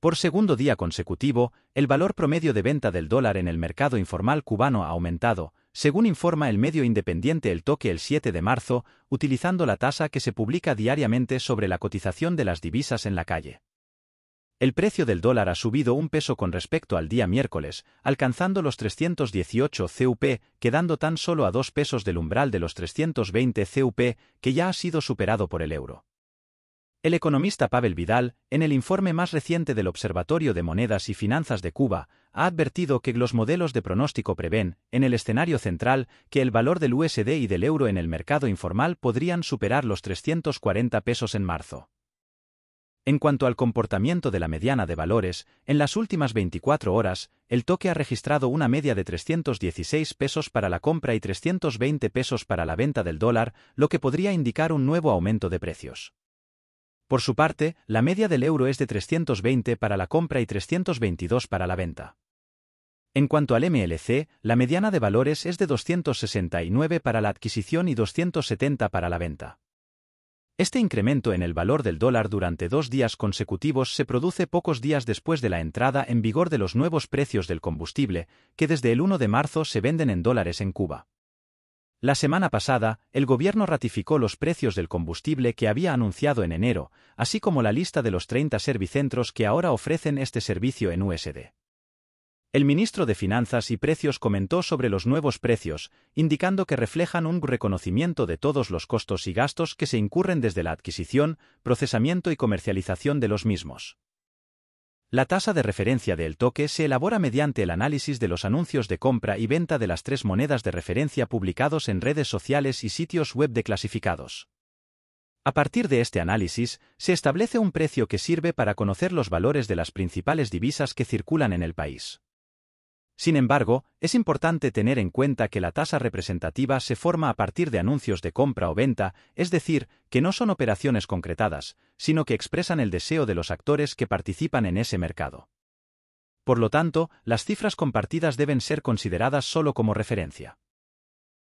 Por segundo día consecutivo, el valor promedio de venta del dólar en el mercado informal cubano ha aumentado, según informa el medio independiente El Toque el 7 de marzo, utilizando la tasa que se publica diariamente sobre la cotización de las divisas en la calle. El precio del dólar ha subido un peso con respecto al día miércoles, alcanzando los 318 CUP, quedando tan solo a dos pesos del umbral de los 320 CUP, que ya ha sido superado por el euro. El economista Pavel Vidal, en el informe más reciente del Observatorio de Monedas y Finanzas de Cuba, ha advertido que los modelos de pronóstico prevén, en el escenario central, que el valor del USD y del euro en el mercado informal podrían superar los 340 pesos en marzo. En cuanto al comportamiento de la mediana de valores, en las últimas 24 horas, el toque ha registrado una media de 316 pesos para la compra y 320 pesos para la venta del dólar, lo que podría indicar un nuevo aumento de precios. Por su parte, la media del euro es de 320 para la compra y 322 para la venta. En cuanto al MLC, la mediana de valores es de 269 para la adquisición y 270 para la venta. Este incremento en el valor del dólar durante dos días consecutivos se produce pocos días después de la entrada en vigor de los nuevos precios del combustible, que desde el 1 de marzo se venden en dólares en Cuba. La semana pasada, el gobierno ratificó los precios del combustible que había anunciado en enero, así como la lista de los 30 servicentros que ahora ofrecen este servicio en USD. El ministro de Finanzas y Precios comentó sobre los nuevos precios, indicando que reflejan un reconocimiento de todos los costos y gastos que se incurren desde la adquisición, procesamiento y comercialización de los mismos. La tasa de referencia del Toque se elabora mediante el análisis de los anuncios de compra y venta de las tres monedas de referencia publicados en redes sociales y sitios web de clasificados. A partir de este análisis, se establece un precio que sirve para conocer los valores de las principales divisas que circulan en el país. Sin embargo, es importante tener en cuenta que la tasa representativa se forma a partir de anuncios de compra o venta, es decir, que no son operaciones concretadas, sino que expresan el deseo de los actores que participan en ese mercado. Por lo tanto, las cifras compartidas deben ser consideradas solo como referencia.